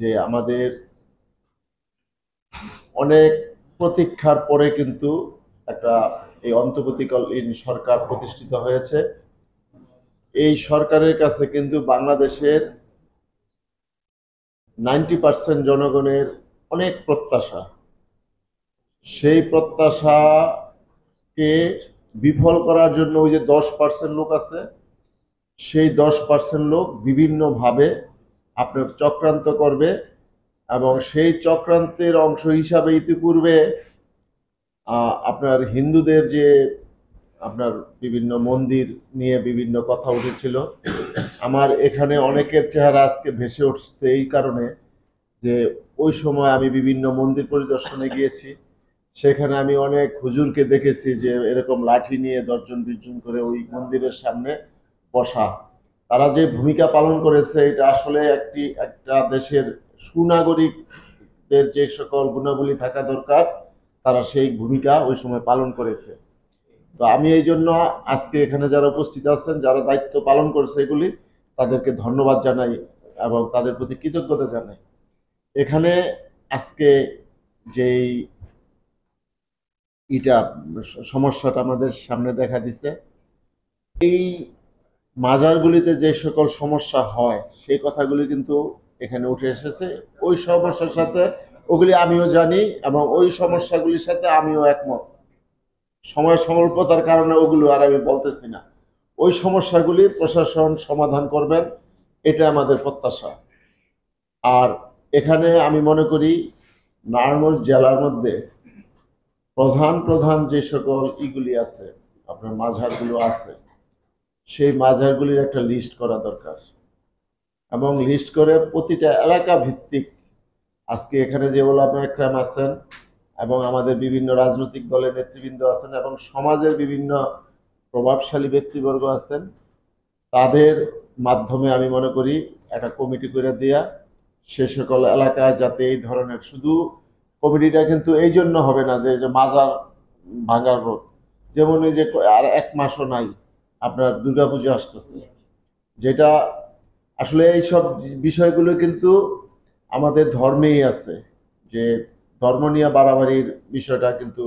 যে আমাদের অনেক প্রতীক্ষার পরে কিন্তু একটা এই অন্তর্বর্তীকালীন সরকার প্রতিষ্ঠিত হয়েছে এই সরকারের কাছে কিন্তু বাংলাদেশের নাইনটি পার্সেন্ট জনগণের অনেক প্রত্যাশা সেই প্রত্যাশাকে বিফল করার জন্য ওই যে দশ পার্সেন্ট লোক আছে সেই দশ পার্সেন্ট লোক বিভিন্নভাবে আপনার চক্রান্ত করবে এবং সেই চক্রান্তের অংশ হিসাবে ইতিপূর্বে আপনার হিন্দুদের যে আপনার বিভিন্ন মন্দির নিয়ে বিভিন্ন কথা উঠেছিল আমার এখানে অনেকের চেহারা আজকে ভেসে উঠছে এই কারণে যে ওই সময় আমি বিভিন্ন মন্দির পরিদর্শনে গিয়েছি সেখানে আমি অনেক হুজুরকে দেখেছি যে এরকম লাঠি নিয়ে দশজন বিশজন করে ওই মন্দিরের সামনে বসা তারা যে ভূমিকা পালন করেছে এটা আসলে একটি একটা দেশের সুনাগরিকদের যে সকল গুণাবলী থাকা দরকার তারা সেই ভূমিকা ওই সময় পালন করেছে তো আমি এই জন্য আজকে এখানে যারা উপস্থিত আছেন যারা দায়িত্ব পালন করেছে এগুলি তাদেরকে ধন্যবাদ জানাই এবং তাদের প্রতি কৃতজ্ঞতা জানাই এখানে আজকে যেই এটা সমস্যাটা আমাদের সামনে দেখা দিছে এই মাজারগুলিতে যে সকল সমস্যা হয় সেই কথাগুলি কিন্তু এখানে উঠে এসেছে ওই সমস্যার সাথে ওগুলি আমিও জানি এবং ওই সমস্যাগুলির সাথে আমিও একমত সময় স্বল্পতার কারণে ওগুলো আর আমি বলতেছি না ওই সমস্যাগুলি প্রশাসন সমাধান করবেন এটা আমাদের প্রত্যাশা আর এখানে আমি মনে করি নারায়ণগঞ্জ জেলার মধ্যে প্রধান প্রধান যে সকল ইগুলি আছে আপনার মাঝারগুলো আছে সেই মাজারগুলির একটা লিস্ট করা দরকার এবং লিস্ট করে প্রতিটা এলাকা ভিত্তিক আজকে এখানে যে ওলামা একরাম আছেন এবং আমাদের বিভিন্ন রাজনৈতিক দলের নেতৃবৃন্দ আছেন এবং সমাজের বিভিন্ন প্রভাবশালী ব্যক্তিবর্গ আছেন তাদের মাধ্যমে আমি মনে করি একটা কমিটি করে দেয়া সে সকল এলাকায় যাতে এই ধরনের শুধু কমিটিটা কিন্তু এই জন্য হবে না যে মাজার ভাঙার রোধ যেমন এই যে আর এক মাসও নাই আপনার দুর্গাপুজো আসতেছে যেটা আসলে এই সব বিষয়গুলো কিন্তু আমাদের ধর্মেই আছে যে ধর্ম নিয়ে বাড়াবাড়ির বিষয়টা কিন্তু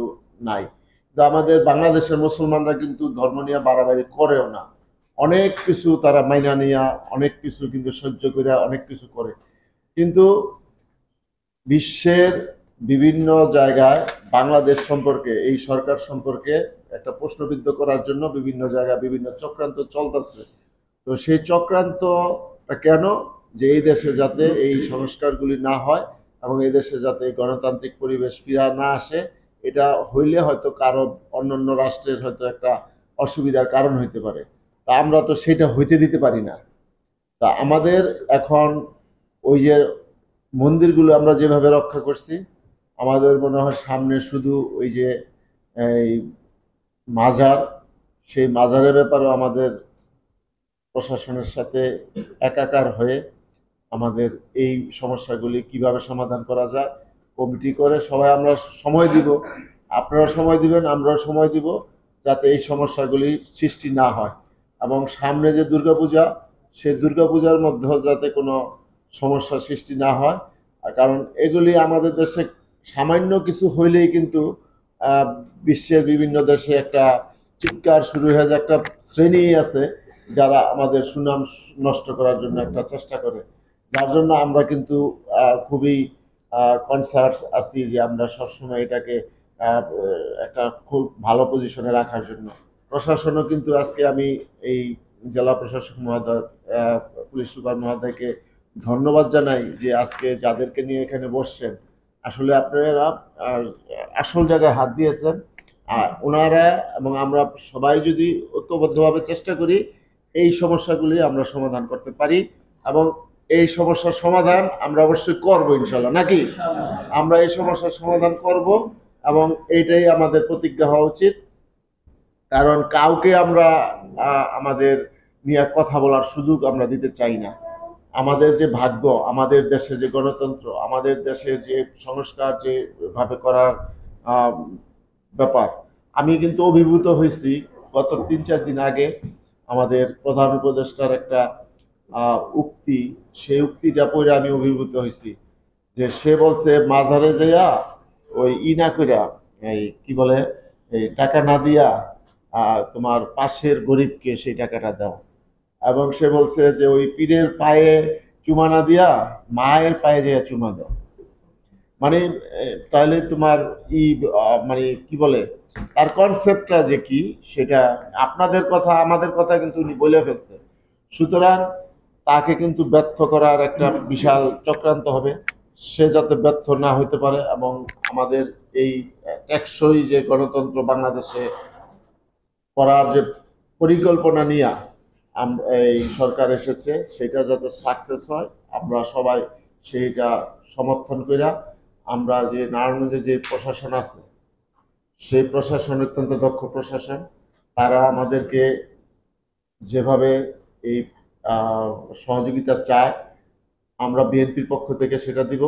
নাই কিন্তু আমাদের বাংলাদেশের মুসলমানরা কিন্তু ধর্ম নিয়ে বাড়াবাড়ি করেও না অনেক কিছু তারা মাইনা নিয়ে অনেক কিছু কিন্তু সহ্য করে অনেক কিছু করে কিন্তু বিশ্বের বিভিন্ন জায়গায় বাংলাদেশ সম্পর্কে এই সরকার সম্পর্কে একটা প্রশ্নবিদ্ধ করার জন্য বিভিন্ন জায়গায় বিভিন্ন চক্রান্ত চলতেছে তো সেই চক্রান্তটা কেন যে এই দেশে যাতে এই সংস্কারগুলি না হয় এবং এই দেশে যাতে গণতান্ত্রিক পরিবেশ ফিরা না আসে এটা হইলে হয়তো কারো অন্যান্য রাষ্ট্রের হয়তো একটা অসুবিধার কারণ হইতে পারে তা আমরা তো সেটা হইতে দিতে পারি না তা আমাদের এখন ওই যে মন্দিরগুলো আমরা যেভাবে রক্ষা করছি আমাদের মনে হয় সামনে শুধু ওই যে এই মাজার সেই মাজারের ব্যাপারেও আমাদের প্রশাসনের সাথে একাকার হয়ে আমাদের এই সমস্যাগুলি কিভাবে সমাধান করা যায় কমিটি করে সবাই আমরা সময় দিব আপনারা সময় দিবেন আমরাও সময় দিব যাতে এই সমস্যাগুলি সৃষ্টি না হয় এবং সামনে যে দুর্গাপূজা সেই দুর্গাপূজার মধ্যে যাতে কোনো সমস্যা সৃষ্টি না হয় কারণ এগুলি আমাদের দেশে সামান্য কিছু হইলেই কিন্তু বিশ্বের বিভিন্ন দেশে একটা চিৎকার শুরু হয়ে যায় একটা শ্রেণী আছে যারা আমাদের সুনাম নষ্ট করার জন্য একটা চেষ্টা করে যার জন্য আমরা কিন্তু খুবই কনসার্টস আছি যে আমরা সবসময় এটাকে একটা খুব ভালো পজিশনে রাখার জন্য প্রশাসনও কিন্তু আজকে আমি এই জেলা প্রশাসক মহোদয় পুলিশ সুপার মহোদয়কে ধন্যবাদ জানাই যে আজকে যাদেরকে নিয়ে এখানে বসছেন আসলে আপনারা আসল জায়গায় হাত দিয়েছেন আর ওনারা এবং আমরা সবাই যদি ঐক্যবদ্ধভাবে চেষ্টা করি এই সমস্যাগুলি আমরা সমাধান করতে পারি এবং এই সমস্যার সমাধান আমরা অবশ্যই করব ইনশাল্লাহ নাকি আমরা এই সমস্যার সমাধান করব এবং এইটাই আমাদের প্রতিজ্ঞা হওয়া উচিত কারণ কাউকে আমরা আমাদের নিয়ে কথা বলার সুযোগ আমরা দিতে চাই না আমাদের যে ভাগ্য আমাদের দেশে যে গণতন্ত্র আমাদের দেশে যে সংস্কার যেভাবে করার ব্যাপার আমি কিন্তু অভিভূত হয়েছি গত তিন চার দিন আগে আমাদের প্রধান উপদেষ্টার একটা উক্তি সেই উক্তিটা পড়ে আমি অভিভূত হয়েছি যে সে বলছে মাঝারে যাইয়া ওই ই না কইরা এই কি বলে এই টাকা না দিয়া তোমার পাশের গরিবকে সেই টাকাটা দাও এবং সে বলছে যে ওই পীরের পায়ে চুমা না দিয়া মায়ের পায়ে যে চুমা দাও মানে তাহলে তোমার ই মানে কি বলে তার কনসেপ্টটা যে কি সেটা আপনাদের কথা আমাদের কথা কিন্তু উনি বলে ফেলছে সুতরাং তাকে কিন্তু ব্যর্থ করার একটা বিশাল চক্রান্ত হবে সে যাতে ব্যর্থ না হইতে পারে এবং আমাদের এই টেকসই যে গণতন্ত্র বাংলাদেশে করার যে পরিকল্পনা নিয়ে এই সরকার এসেছে সেটা যাতে সাকসেস হয় আমরা সবাই সেইটা সমর্থন কইরা আমরা যে নারায়ণগঞ্জে যে প্রশাসন আছে সেই প্রশাসন অত্যন্ত দক্ষ প্রশাসন তারা আমাদেরকে যেভাবে এই সহযোগিতা চায় আমরা বিএনপির পক্ষ থেকে সেটা দিব